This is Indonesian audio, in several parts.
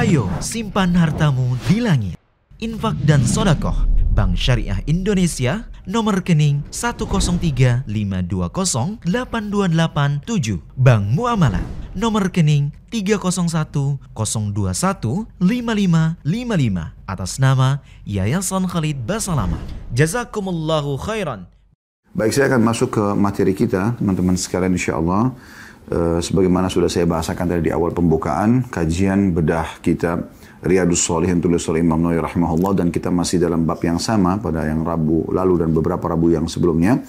Ayo simpan hartamu di langit. Infak dan sodakoh Bank Syariah Indonesia nomor rekening 1035208287 Bank Muamalah nomor rekening 3010215555 atas nama Yayasan Khalid Basalama. Jazakumullahu khairan. Baik, saya akan masuk ke materi kita, teman-teman sekalian insya Allah. Eh, sebagaimana sudah saya bahasakan tadi di awal pembukaan, kajian bedah kitab Riyadus Solihin tulis oleh Imam Nawawi rahimahullah dan kita masih dalam bab yang sama pada yang Rabu lalu dan beberapa Rabu yang sebelumnya,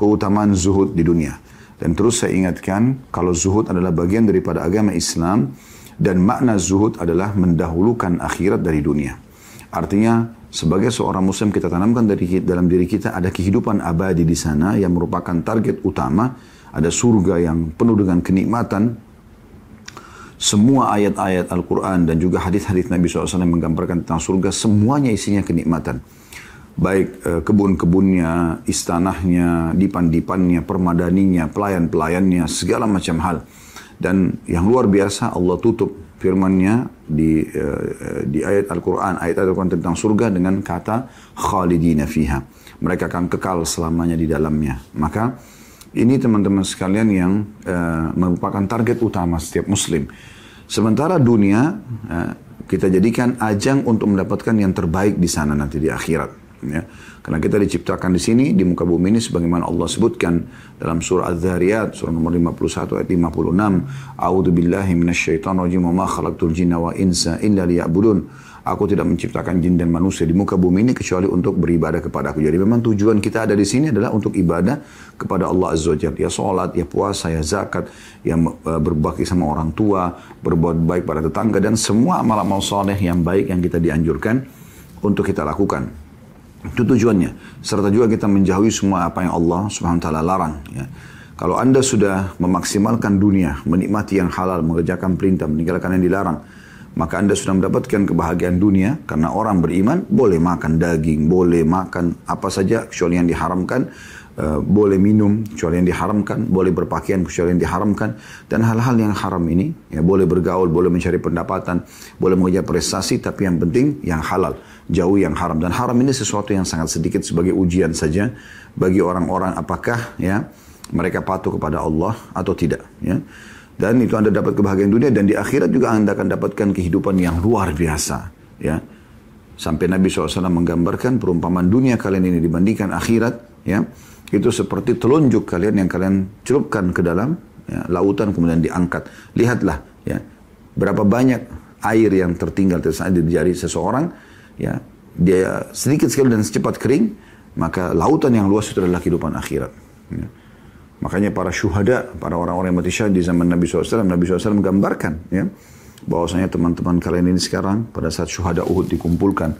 keutamaan zuhud di dunia. Dan terus saya ingatkan, kalau zuhud adalah bagian daripada agama Islam dan makna zuhud adalah mendahulukan akhirat dari dunia. Artinya sebagai seorang muslim kita tanamkan dari dalam diri kita ada kehidupan abadi di sana yang merupakan target utama ada surga yang penuh dengan kenikmatan. Semua ayat-ayat Al-Quran dan juga hadis-hadis Nabi SAW yang menggambarkan tentang surga, semuanya isinya kenikmatan. Baik eh, kebun-kebunnya, istanahnya, dipan-dipannya, permadaninya, pelayan-pelayannya, segala macam hal. Dan yang luar biasa Allah tutup firmannya di eh, di ayat Al-Qur'an ayat Al-Qur'an tentang surga dengan kata khalidina fiha mereka akan kekal selamanya di dalamnya maka ini teman-teman sekalian yang uh, merupakan target utama setiap muslim. Sementara dunia uh, kita jadikan ajang untuk mendapatkan yang terbaik di sana nanti di akhirat. Ya. Karena kita diciptakan di sini di muka bumi ini sebagaimana Allah sebutkan dalam surah Az-Zariyat surah nomor 51 ayat 56, "A'udzu billahi minasyaitonir rajim wa ma khalaqtul jinna wa insa illa liya'budun." Aku tidak menciptakan jin dan manusia di muka bumi ini kecuali untuk beribadah kepada aku. Jadi memang tujuan kita ada di sini adalah untuk ibadah kepada Allah Azza wa Jalla. Ya sholat, ya puasa, ya zakat, ya eh, berbakti sama orang tua, berbuat baik pada tetangga, dan semua amal-amal soleh yang baik yang kita dianjurkan untuk kita lakukan. Itu tujuannya. Serta juga kita menjauhi semua apa yang Allah subhanahu wa ta'ala larang. Ya. Kalau Anda sudah memaksimalkan dunia, menikmati yang halal, mengerjakan perintah, meninggalkan yang dilarang, maka Anda sudah mendapatkan kebahagiaan dunia karena orang beriman boleh makan daging, boleh makan apa saja kecuali yang diharamkan, uh, boleh minum kecuali yang diharamkan, boleh berpakaian kecuali yang diharamkan dan hal-hal yang haram ini ya boleh bergaul, boleh mencari pendapatan, boleh mengejar prestasi tapi yang penting yang halal, jauh yang haram dan haram ini sesuatu yang sangat sedikit sebagai ujian saja bagi orang-orang apakah ya mereka patuh kepada Allah atau tidak ya dan itu Anda dapat kebahagiaan dunia dan di akhirat juga Anda akan dapatkan kehidupan yang luar biasa ya sampai Nabi SAW menggambarkan perumpamaan dunia kalian ini dibandingkan akhirat ya itu seperti telunjuk kalian yang kalian celupkan ke dalam ya, lautan kemudian diangkat lihatlah ya berapa banyak air yang tertinggal tersisa di jari seseorang ya dia sedikit sekali dan secepat kering maka lautan yang luas itu adalah kehidupan akhirat ya. Makanya para syuhada, para orang-orang yang mati syahid di zaman Nabi SAW, Nabi SAW menggambarkan ya, bahwasanya teman-teman kalian ini sekarang pada saat syuhada Uhud dikumpulkan,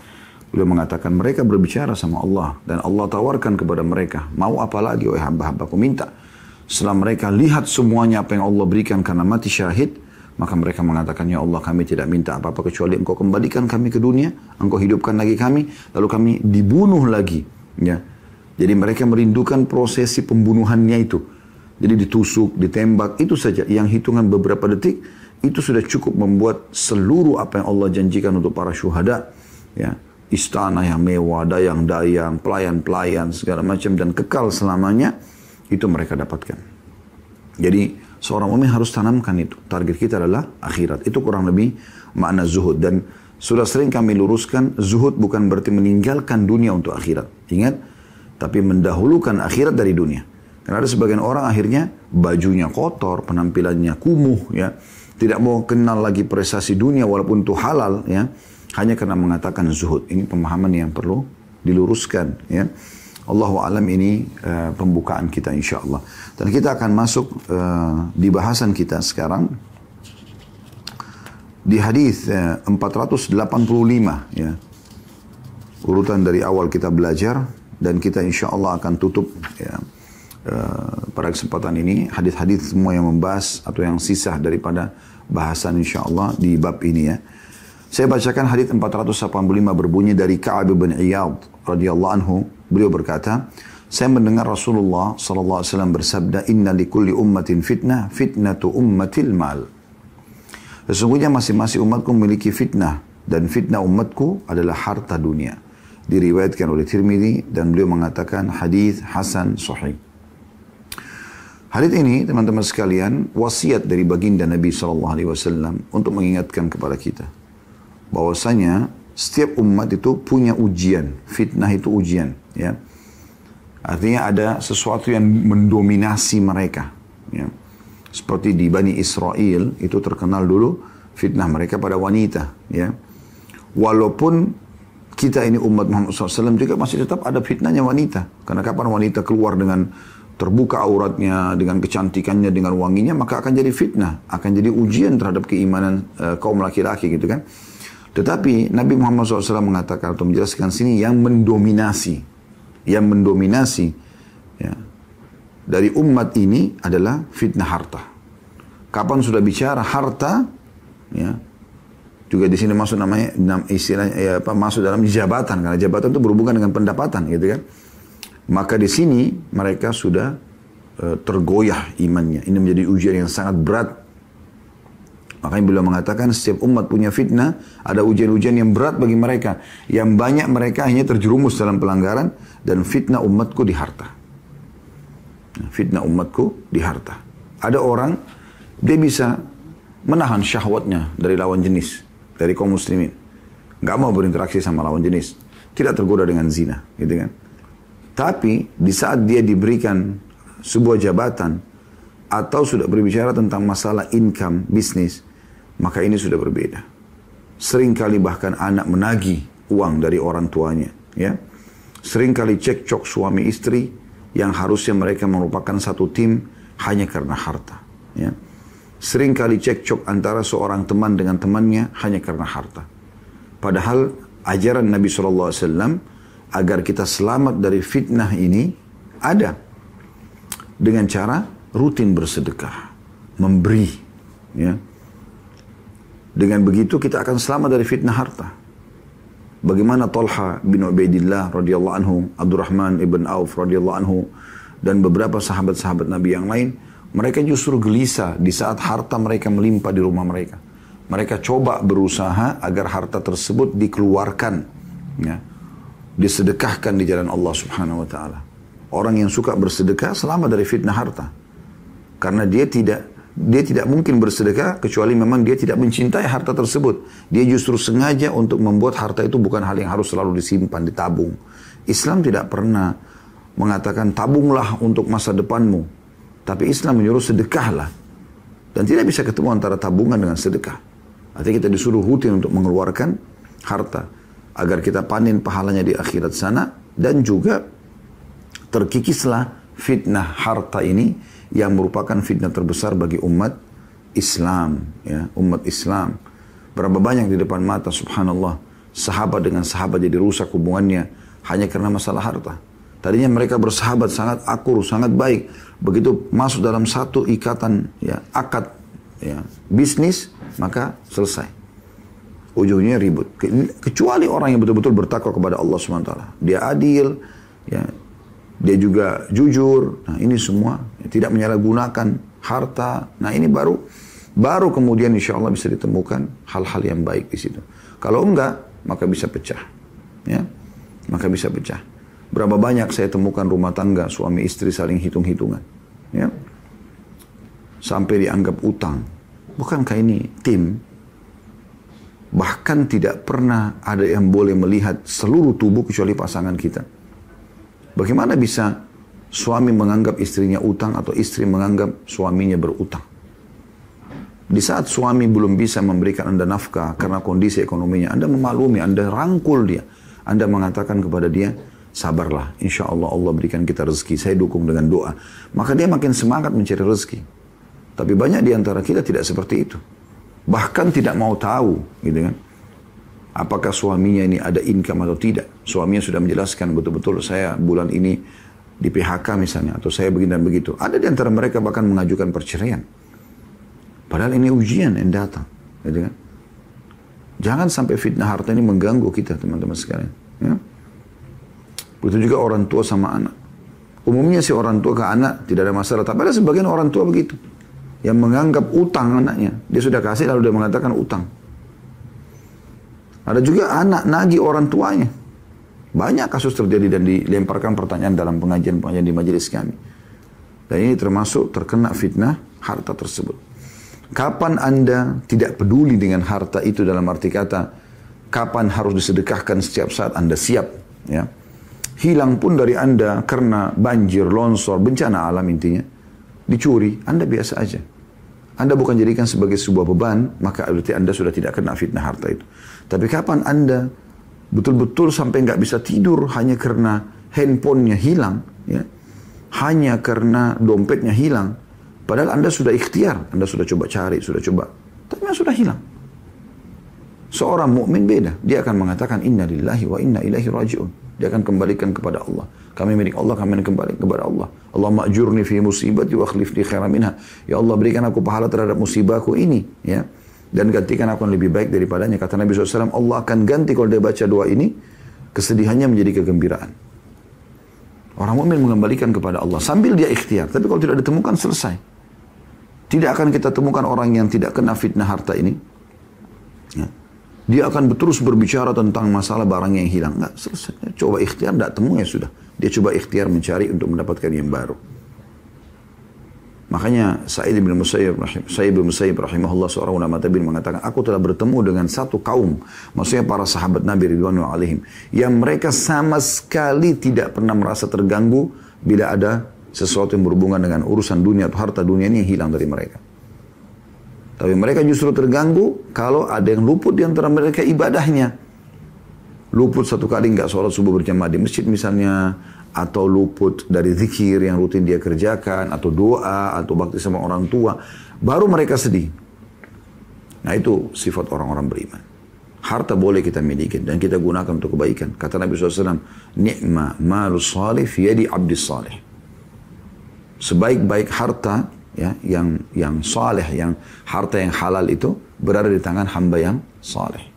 beliau mengatakan mereka berbicara sama Allah dan Allah tawarkan kepada mereka, mau apa lagi wahai hamba-hambaku minta. Setelah mereka lihat semuanya apa yang Allah berikan karena mati syahid, maka mereka mengatakan, Ya Allah kami tidak minta apa-apa kecuali engkau kembalikan kami ke dunia, engkau hidupkan lagi kami, lalu kami dibunuh lagi. Ya. Jadi mereka merindukan prosesi pembunuhannya itu. Jadi ditusuk, ditembak, itu saja. Yang hitungan beberapa detik, itu sudah cukup membuat seluruh apa yang Allah janjikan untuk para syuhada. Ya, istana yang mewah, dayang-dayang, pelayan-pelayan, segala macam. Dan kekal selamanya, itu mereka dapatkan. Jadi seorang umum harus tanamkan itu. Target kita adalah akhirat. Itu kurang lebih makna zuhud. Dan sudah sering kami luruskan, zuhud bukan berarti meninggalkan dunia untuk akhirat. Ingat, tapi mendahulukan akhirat dari dunia. Karena ada sebagian orang akhirnya bajunya kotor, penampilannya kumuh ya. Tidak mau kenal lagi prestasi dunia walaupun itu halal ya. Hanya karena mengatakan zuhud. Ini pemahaman yang perlu diluruskan ya. wa alam ini uh, pembukaan kita insya Allah. Dan kita akan masuk uh, di bahasan kita sekarang di hadis eh, uh, 485 ya. Urutan dari awal kita belajar dan kita insya Allah akan tutup ya, uh, pada kesempatan ini hadis-hadis semua yang membahas atau yang sisa daripada bahasan insya Allah di bab ini ya. Saya bacakan hadis 485 berbunyi dari Ka'ab bin Iyad radhiyallahu anhu. Beliau berkata, saya mendengar Rasulullah sallallahu alaihi wasallam bersabda, "Inna kulli ummatin fitnah, fitnatu ummatil mal." Sesungguhnya masing-masing umatku memiliki fitnah dan fitnah umatku adalah harta dunia diriwayatkan oleh Tirmidzi dan beliau mengatakan hadis hasan sahih. Hadis ini teman-teman sekalian wasiat dari baginda Nabi Shallallahu Alaihi Wasallam untuk mengingatkan kepada kita bahwasanya setiap umat itu punya ujian fitnah itu ujian ya artinya ada sesuatu yang mendominasi mereka ya. seperti di Bani Israel itu terkenal dulu fitnah mereka pada wanita ya walaupun kita ini umat Muhammad SAW juga masih tetap ada fitnahnya wanita. Karena kapan wanita keluar dengan terbuka auratnya, dengan kecantikannya, dengan wanginya, maka akan jadi fitnah. Akan jadi ujian terhadap keimanan e, kaum laki-laki gitu kan. Tetapi Nabi Muhammad SAW mengatakan atau menjelaskan sini yang mendominasi. Yang mendominasi ya, dari umat ini adalah fitnah harta. Kapan sudah bicara harta, ya, juga di sini masuk namanya istilahnya ya apa masuk dalam jabatan karena jabatan itu berhubungan dengan pendapatan gitu kan maka di sini mereka sudah uh, tergoyah imannya ini menjadi ujian yang sangat berat makanya beliau mengatakan setiap umat punya fitnah ada ujian-ujian yang berat bagi mereka yang banyak mereka hanya terjerumus dalam pelanggaran dan fitnah umatku di harta fitnah umatku di harta ada orang dia bisa menahan syahwatnya dari lawan jenis dari kaum muslimin. Gak mau berinteraksi sama lawan jenis. Tidak tergoda dengan zina, gitu kan. Tapi di saat dia diberikan sebuah jabatan atau sudah berbicara tentang masalah income, bisnis, maka ini sudah berbeda. Seringkali bahkan anak menagih uang dari orang tuanya, ya. Seringkali cekcok suami istri yang harusnya mereka merupakan satu tim hanya karena harta, ya. Sering kali cekcok antara seorang teman dengan temannya hanya karena harta. Padahal ajaran Nabi SAW agar kita selamat dari fitnah ini ada. Dengan cara rutin bersedekah. Memberi. Ya. Dengan begitu kita akan selamat dari fitnah harta. Bagaimana Tolha bin Ubaidillah radhiyallahu anhu, Abdurrahman ibn Auf radhiyallahu anhu, dan beberapa sahabat-sahabat Nabi yang lain, mereka justru gelisah di saat harta mereka melimpah di rumah mereka. Mereka coba berusaha agar harta tersebut dikeluarkan, ya. disedekahkan di jalan Allah Subhanahu wa Ta'ala. Orang yang suka bersedekah selama dari fitnah harta, karena dia tidak dia tidak mungkin bersedekah kecuali memang dia tidak mencintai harta tersebut. Dia justru sengaja untuk membuat harta itu bukan hal yang harus selalu disimpan, ditabung. Islam tidak pernah mengatakan tabunglah untuk masa depanmu, tapi Islam menyuruh sedekahlah. Dan tidak bisa ketemu antara tabungan dengan sedekah. Artinya kita disuruh rutin untuk mengeluarkan harta. Agar kita panen pahalanya di akhirat sana. Dan juga terkikislah fitnah harta ini yang merupakan fitnah terbesar bagi umat Islam. Ya, umat Islam. Berapa banyak di depan mata subhanallah. Sahabat dengan sahabat jadi rusak hubungannya hanya karena masalah harta. Tadinya mereka bersahabat sangat akur, sangat baik. Begitu masuk dalam satu ikatan ya, akad ya, bisnis, maka selesai. Ujungnya ribut. Kecuali orang yang betul-betul bertakwa kepada Allah SWT. Dia adil, ya, dia juga jujur. Nah ini semua ya, tidak menyalahgunakan harta. Nah ini baru baru kemudian insya Allah bisa ditemukan hal-hal yang baik di situ. Kalau enggak, maka bisa pecah. Ya, maka bisa pecah. Berapa banyak saya temukan rumah tangga suami istri saling hitung-hitungan. Ya. Sampai dianggap utang. Bukankah ini tim? Bahkan tidak pernah ada yang boleh melihat seluruh tubuh kecuali pasangan kita. Bagaimana bisa suami menganggap istrinya utang atau istri menganggap suaminya berutang? Di saat suami belum bisa memberikan Anda nafkah karena kondisi ekonominya, Anda memaklumi, Anda rangkul dia. Anda mengatakan kepada dia, sabarlah. Insya Allah Allah berikan kita rezeki. Saya dukung dengan doa. Maka dia makin semangat mencari rezeki. Tapi banyak di antara kita tidak seperti itu. Bahkan tidak mau tahu, gitu kan. Apakah suaminya ini ada income atau tidak. Suaminya sudah menjelaskan betul-betul saya bulan ini di PHK misalnya. Atau saya begini dan begitu. Ada di antara mereka bahkan mengajukan perceraian. Padahal ini ujian yang datang. Gitu kan. Jangan sampai fitnah harta ini mengganggu kita teman-teman sekalian. Ya. Begitu juga orang tua sama anak. Umumnya sih orang tua ke anak tidak ada masalah. Tapi ada sebagian orang tua begitu. Yang menganggap utang anaknya. Dia sudah kasih lalu dia mengatakan utang. Ada juga anak nagi orang tuanya. Banyak kasus terjadi dan dilemparkan pertanyaan dalam pengajian-pengajian di majelis kami. Dan ini termasuk terkena fitnah harta tersebut. Kapan Anda tidak peduli dengan harta itu dalam arti kata, kapan harus disedekahkan setiap saat Anda siap. Ya hilang pun dari Anda karena banjir, longsor, bencana alam intinya, dicuri, Anda biasa aja. Anda bukan jadikan sebagai sebuah beban, maka berarti Anda sudah tidak kena fitnah harta itu. Tapi kapan Anda betul-betul sampai nggak bisa tidur hanya karena handphonenya hilang, ya, hanya karena dompetnya hilang, padahal Anda sudah ikhtiar, Anda sudah coba cari, sudah coba, tapi sudah hilang. Seorang mukmin beda, dia akan mengatakan inna lillahi wa inna ilahi rajiun. Dia akan kembalikan kepada Allah. Kami milik Allah, kami akan kembali kepada Allah. Allah ma'jurni fi musibat wa khlifni khairan minha. Ya Allah berikan aku pahala terhadap musibahku ini. Ya. Dan gantikan aku yang lebih baik daripadanya. Kata Nabi SAW, Allah akan ganti kalau dia baca doa ini, kesedihannya menjadi kegembiraan. Orang mukmin mengembalikan kepada Allah sambil dia ikhtiar. Tapi kalau tidak ditemukan selesai. Tidak akan kita temukan orang yang tidak kena fitnah harta ini dia akan terus berbicara tentang masalah barang yang hilang. enggak selesai. Coba ikhtiar, tidak temu ya sudah. Dia coba ikhtiar mencari untuk mendapatkan yang baru. Makanya Sa'id bin Musayyib, Sa'id bin Musayyib rahimahullah seorang ulama tabi'in mengatakan, aku telah bertemu dengan satu kaum, maksudnya para sahabat Nabi wa Alihim, yang mereka sama sekali tidak pernah merasa terganggu bila ada sesuatu yang berhubungan dengan urusan dunia atau harta dunia ini yang hilang dari mereka. Tapi mereka justru terganggu kalau ada yang luput di antara mereka ibadahnya. Luput satu kali nggak sholat subuh berjamaah di masjid misalnya, atau luput dari zikir yang rutin dia kerjakan, atau doa, atau bakti sama orang tua, baru mereka sedih. Nah itu sifat orang-orang beriman. Harta boleh kita miliki dan kita gunakan untuk kebaikan. Kata Nabi SAW, Ni'ma malu salih fiyadi abdi salih. Sebaik-baik harta ya yang yang saleh yang harta yang halal itu berada di tangan hamba yang saleh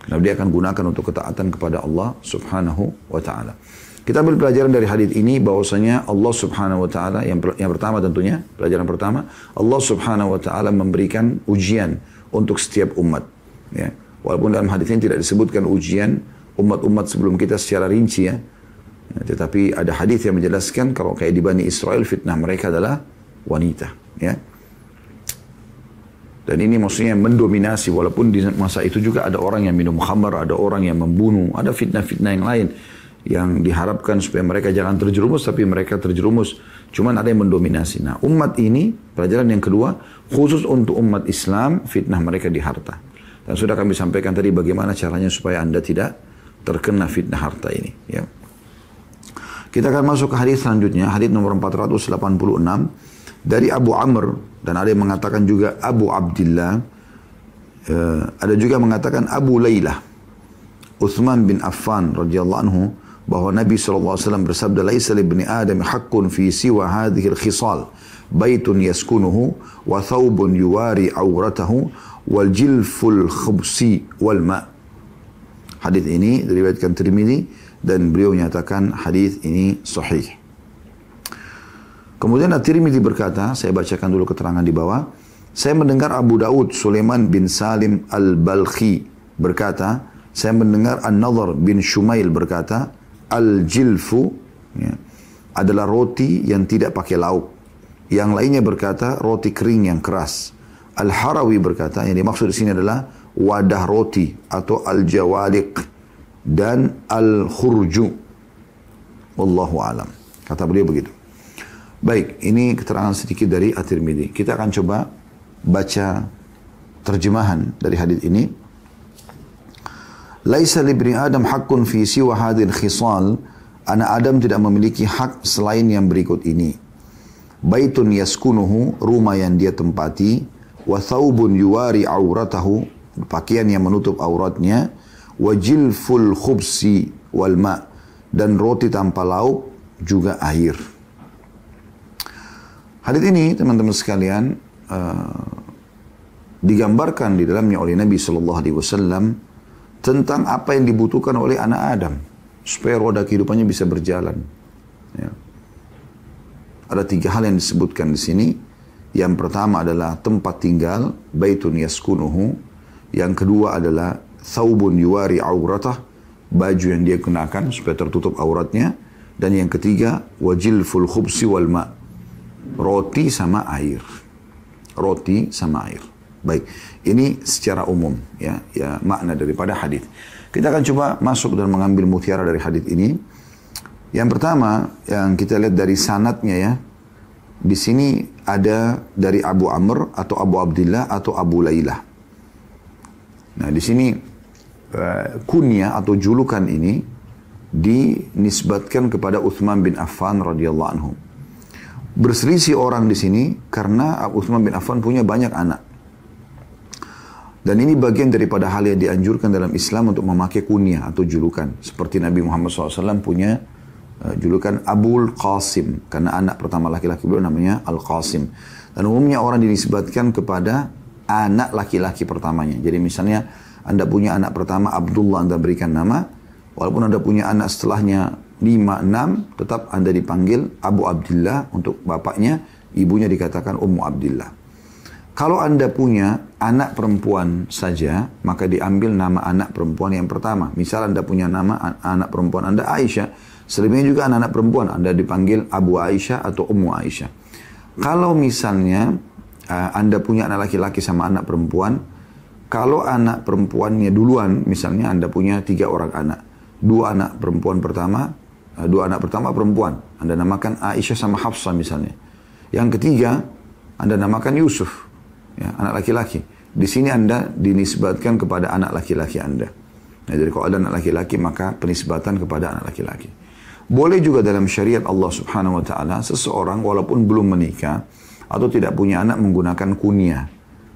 Nah, dia akan gunakan untuk ketaatan kepada Allah Subhanahu wa taala. Kita ambil pelajaran dari hadis ini bahwasanya Allah Subhanahu wa taala yang yang pertama tentunya, pelajaran pertama, Allah Subhanahu wa taala memberikan ujian untuk setiap umat, ya. Walaupun dalam hadis ini tidak disebutkan ujian umat-umat sebelum kita secara rinci ya. ya. Tetapi ada hadis yang menjelaskan kalau kayak di Bani Israel fitnah mereka adalah wanita. Ya. Dan ini maksudnya mendominasi walaupun di masa itu juga ada orang yang minum khamar, ada orang yang membunuh, ada fitnah-fitnah yang lain yang diharapkan supaya mereka jangan terjerumus tapi mereka terjerumus. Cuman ada yang mendominasi. Nah, umat ini pelajaran yang kedua khusus untuk umat Islam fitnah mereka di harta. Dan sudah kami sampaikan tadi bagaimana caranya supaya Anda tidak terkena fitnah harta ini, ya. Kita akan masuk ke hadis selanjutnya, hadis nomor 486. Dari Abu Amr, dan ada yang mengatakan juga Abu Abdullah, eh, ada juga mengatakan Abu Lailah, Uthman bin Affan radhiyallahu anhu, bahwa Nabi SAW bersabda, Laisa libni Adam haqqun fi siwa al khisal, baitun yaskunuhu, wa thawbun yuwari awratahu, wal jilful khubsi wal ma' Hadis ini diriwayatkan Tirmidzi dan beliau menyatakan hadis ini sahih. Kemudian At-Tirmidzi berkata, saya bacakan dulu keterangan di bawah. Saya mendengar Abu Daud Sulaiman bin Salim Al-Balkhi berkata, saya mendengar An-Nadhr bin Shumail berkata, Al-Jilfu ya, adalah roti yang tidak pakai lauk. Yang lainnya berkata roti kering yang keras. Al-Harawi berkata, yang dimaksud di sini adalah wadah roti atau al-jawaliq dan al-khurju. Wallahu alam. Kata beliau begitu. Baik, ini keterangan sedikit dari At-Tirmidzi. Kita akan coba baca terjemahan dari hadis ini. Laisa libni Adam hakun fi siwa hadil khisal. Anak Adam tidak memiliki hak selain yang berikut ini. Baitun yaskunuhu, rumah yang dia tempati. Wa thawbun yuwari auratahu, pakaian yang menutup auratnya. Wa jilful khubsi wal ma' dan roti tanpa lauk juga air. Hadis ini teman-teman sekalian uh, digambarkan di dalamnya oleh Nabi Shallallahu Alaihi Wasallam tentang apa yang dibutuhkan oleh anak Adam supaya roda kehidupannya bisa berjalan. Ya. Ada tiga hal yang disebutkan di sini. Yang pertama adalah tempat tinggal, baitun yaskunuhu. Yang kedua adalah thawbun yuwari auratah, baju yang dia kenakan supaya tertutup auratnya. Dan yang ketiga, wajil ful khubsi wal Roti sama air. Roti sama air. Baik, ini secara umum ya, ya makna daripada hadis. Kita akan coba masuk dan mengambil mutiara dari hadis ini. Yang pertama yang kita lihat dari sanatnya ya. Di sini ada dari Abu Amr atau Abu Abdullah atau Abu Lailah. Nah, di sini eh, kunya atau julukan ini dinisbatkan kepada Uthman bin Affan radhiyallahu anhu berselisih orang di sini karena Utsman bin Affan punya banyak anak. Dan ini bagian daripada hal yang dianjurkan dalam Islam untuk memakai kunyah atau julukan. Seperti Nabi Muhammad SAW punya eh, julukan Abul Qasim. Karena anak pertama laki-laki beliau namanya Al-Qasim. Dan umumnya orang dinisbatkan kepada anak laki-laki pertamanya. Jadi misalnya Anda punya anak pertama Abdullah Anda berikan nama. Walaupun Anda punya anak setelahnya lima, enam, tetap Anda dipanggil Abu Abdullah untuk bapaknya, ibunya dikatakan Ummu Abdullah. Kalau Anda punya anak perempuan saja, maka diambil nama anak perempuan yang pertama. Misal Anda punya nama an anak perempuan Anda Aisyah, selebihnya juga anak-anak perempuan Anda dipanggil Abu Aisyah atau Ummu Aisyah. Kalau misalnya uh, Anda punya anak laki-laki sama anak perempuan, kalau anak perempuannya duluan, misalnya Anda punya tiga orang anak, dua anak perempuan pertama Ah, dua anak pertama perempuan. Anda namakan Aisyah sama Hafsah misalnya. Yang ketiga, Anda namakan Yusuf. Ya, anak laki-laki. Di sini Anda dinisbatkan kepada anak laki-laki Anda. Nah, jadi kalau ada anak laki-laki, maka penisbatan kepada anak laki-laki. Boleh juga dalam syariat Allah subhanahu wa ta'ala, seseorang walaupun belum menikah, atau tidak punya anak menggunakan kunyah.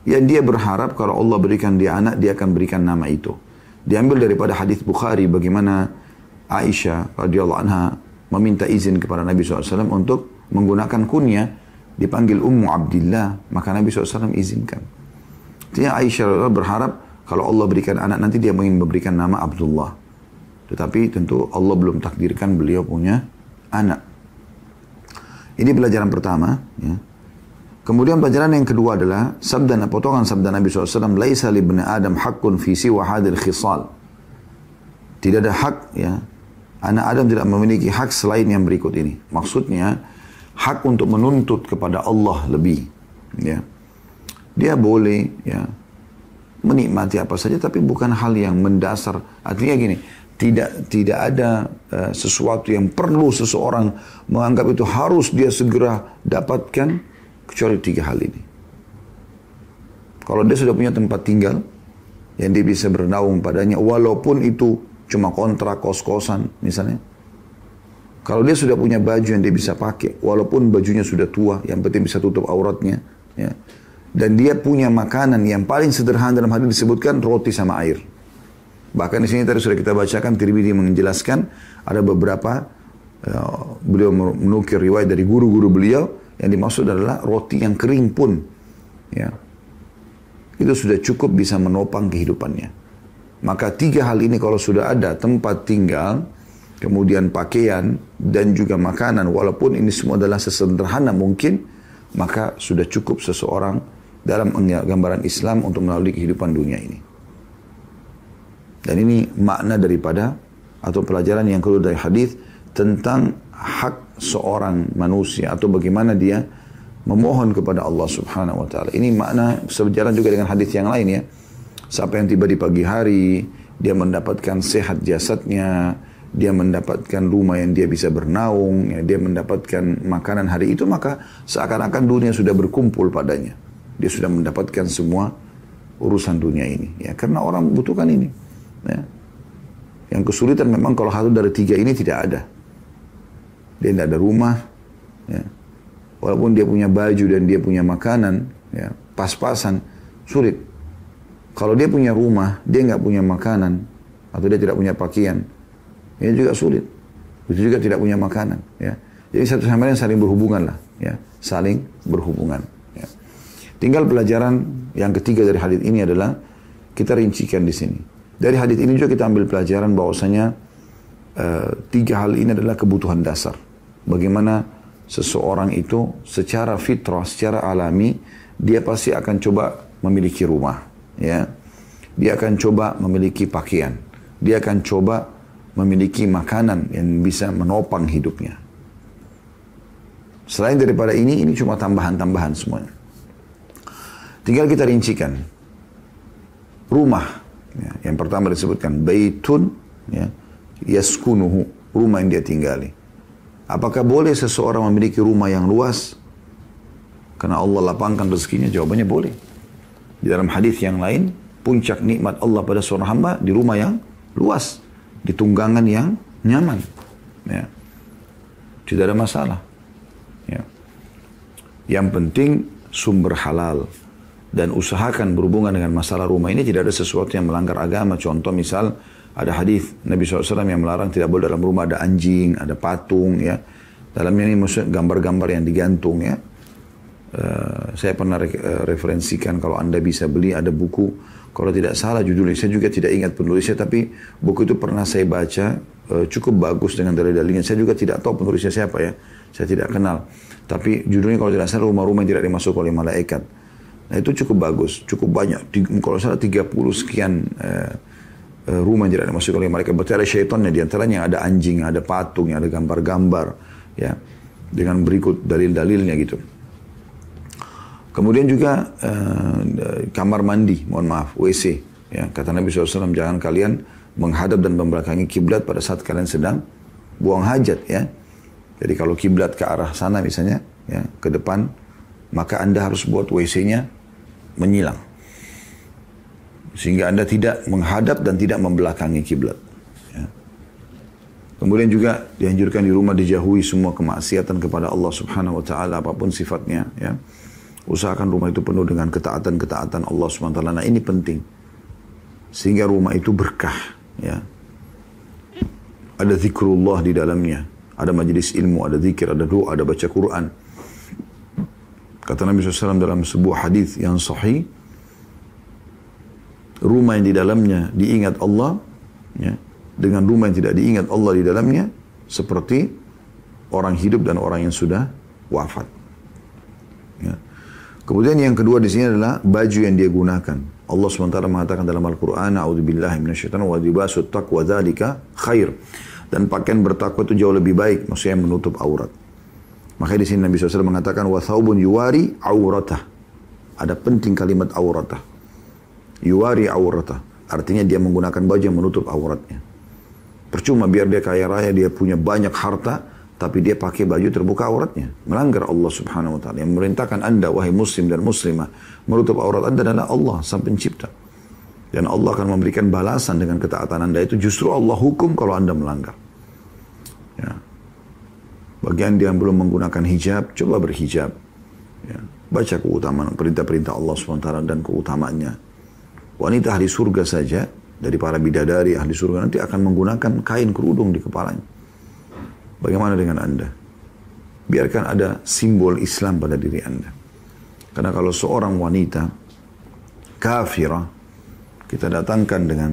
Ya dia berharap kalau Allah berikan dia anak, dia akan berikan nama itu. Diambil daripada hadis Bukhari bagaimana Aisyah radhiyallahu anha meminta izin kepada Nabi SAW untuk menggunakan kunya dipanggil Ummu Abdillah maka Nabi SAW izinkan. Artinya Aisyah berharap kalau Allah berikan anak nanti dia ingin memberikan nama Abdullah. Tetapi tentu Allah belum takdirkan beliau punya anak. Ini pelajaran pertama. Ya. Kemudian pelajaran yang kedua adalah sabda potongan sabda Nabi SAW, "Laisa libni Adam hakun fisi siwa khisal." Tidak ada hak ya anak Adam tidak memiliki hak selain yang berikut ini. Maksudnya, hak untuk menuntut kepada Allah lebih. Ya. Dia boleh ya menikmati apa saja, tapi bukan hal yang mendasar. Artinya gini, tidak tidak ada uh, sesuatu yang perlu seseorang menganggap itu harus dia segera dapatkan kecuali tiga hal ini. Kalau dia sudah punya tempat tinggal yang dia bisa bernaung padanya, walaupun itu cuma kontrak kos-kosan misalnya. Kalau dia sudah punya baju yang dia bisa pakai, walaupun bajunya sudah tua, yang penting bisa tutup auratnya, ya. Dan dia punya makanan yang paling sederhana dalam hadis disebutkan roti sama air. Bahkan di sini tadi sudah kita bacakan Tirmidzi menjelaskan ada beberapa uh, beliau menukir riwayat dari guru-guru beliau yang dimaksud adalah roti yang kering pun ya. Itu sudah cukup bisa menopang kehidupannya. Maka tiga hal ini kalau sudah ada tempat tinggal, kemudian pakaian dan juga makanan walaupun ini semua adalah sesederhana mungkin maka sudah cukup seseorang dalam gambaran Islam untuk melalui kehidupan dunia ini. Dan ini makna daripada atau pelajaran yang keluar dari hadis tentang hak seorang manusia atau bagaimana dia memohon kepada Allah Subhanahu wa taala. Ini makna sejalan juga dengan hadis yang lain ya. Sampai yang tiba di pagi hari, dia mendapatkan sehat jasadnya, dia mendapatkan rumah yang dia bisa bernaung, ya, dia mendapatkan makanan hari itu, maka seakan-akan dunia sudah berkumpul padanya. Dia sudah mendapatkan semua urusan dunia ini, ya karena orang membutuhkan ini. Ya. Yang kesulitan memang kalau satu dari tiga ini tidak ada. Dia tidak ada rumah, ya. walaupun dia punya baju dan dia punya makanan, ya, pas-pasan, sulit. Kalau dia punya rumah, dia nggak punya makanan, atau dia tidak punya pakaian, ini juga sulit. Itu juga tidak punya makanan. Ya. Jadi satu sama lain saling berhubungan lah. Ya. Saling berhubungan. Ya. Tinggal pelajaran yang ketiga dari hadis ini adalah kita rincikan di sini. Dari hadis ini juga kita ambil pelajaran bahwasanya uh, tiga hal ini adalah kebutuhan dasar. Bagaimana seseorang itu secara fitrah, secara alami, dia pasti akan coba memiliki rumah ya dia akan coba memiliki pakaian dia akan coba memiliki makanan yang bisa menopang hidupnya selain daripada ini ini cuma tambahan-tambahan semuanya tinggal kita rincikan rumah ya, yang pertama disebutkan baitun ya yaskunuhu rumah yang dia tinggali apakah boleh seseorang memiliki rumah yang luas karena Allah lapangkan rezekinya jawabannya boleh di dalam hadis yang lain, puncak nikmat Allah pada seorang hamba di rumah yang luas, di tunggangan yang nyaman. Ya. Tidak ada masalah. Ya. Yang penting sumber halal dan usahakan berhubungan dengan masalah rumah ini tidak ada sesuatu yang melanggar agama. Contoh misal ada hadis Nabi SAW yang melarang tidak boleh dalam rumah ada anjing, ada patung ya. Dalamnya ini maksud gambar-gambar yang digantung ya Eh, saya pernah re eh, referensikan kalau Anda bisa beli ada buku kalau tidak salah judulnya saya juga tidak ingat penulisnya tapi buku itu pernah saya baca uh, cukup bagus dengan dalil-dalilnya. Saya juga tidak tahu penulisnya siapa ya. Saya tidak kenal. Tapi judulnya kalau tidak salah rumah-rumah yang tidak dimasuk oleh malaikat. Nah itu cukup bagus, cukup banyak. Di, kalau salah 30 sekian uh, rumah yang tidak dimasuk oleh malaikat. Berarti ada syaitannya di antaranya ada anjing, ada patung, ada gambar-gambar ya. Dengan berikut dalil-dalilnya gitu. Kemudian juga uh, kamar mandi, mohon maaf, WC. Ya, kata Nabi SAW, jangan kalian menghadap dan membelakangi kiblat pada saat kalian sedang buang hajat ya. Jadi kalau kiblat ke arah sana misalnya, ya, ke depan, maka Anda harus buat WC-nya menyilang. Sehingga Anda tidak menghadap dan tidak membelakangi kiblat. Ya. Kemudian juga dianjurkan di rumah dijauhi semua kemaksiatan kepada Allah Subhanahu wa taala apapun sifatnya ya. Usahakan rumah itu penuh dengan ketaatan-ketaatan Allah SWT. Nah ini penting. Sehingga rumah itu berkah. Ya. Ada zikrullah di dalamnya. Ada majelis ilmu, ada zikir, ada doa, ada baca Quran. Kata Nabi SAW dalam sebuah hadis yang sahih. Rumah yang di dalamnya diingat Allah. Ya, dengan rumah yang tidak diingat Allah di dalamnya. Seperti orang hidup dan orang yang sudah wafat. Ya. Kemudian yang kedua di sini adalah baju yang dia gunakan. Allah SWT mengatakan dalam Al-Quran, A'udzubillahi minasyaitan wa dibasu taqwa dhalika khair. Dan pakaian bertakwa itu jauh lebih baik, maksudnya menutup aurat. Makanya di sini Nabi SAW mengatakan, wa thawbun yuwari auratah. Ada penting kalimat auratah. Yuwari auratah. Artinya dia menggunakan baju yang menutup auratnya. Percuma biar dia kaya raya, dia punya banyak harta, tapi dia pakai baju terbuka auratnya. Melanggar Allah subhanahu wa ta'ala. Yang memerintahkan anda, wahai muslim dan muslimah, menutup aurat anda adalah Allah, sang pencipta. Dan Allah akan memberikan balasan dengan ketaatan anda itu justru Allah hukum kalau anda melanggar. Ya. Bagian yang belum menggunakan hijab, coba berhijab. Ya. Baca keutamaan perintah-perintah Allah SWT dan keutamaannya. Wanita ahli surga saja, dari para bidadari ahli surga nanti akan menggunakan kain kerudung di kepalanya. Bagaimana dengan Anda? Biarkan ada simbol Islam pada diri Anda. Karena kalau seorang wanita kafirah kita datangkan dengan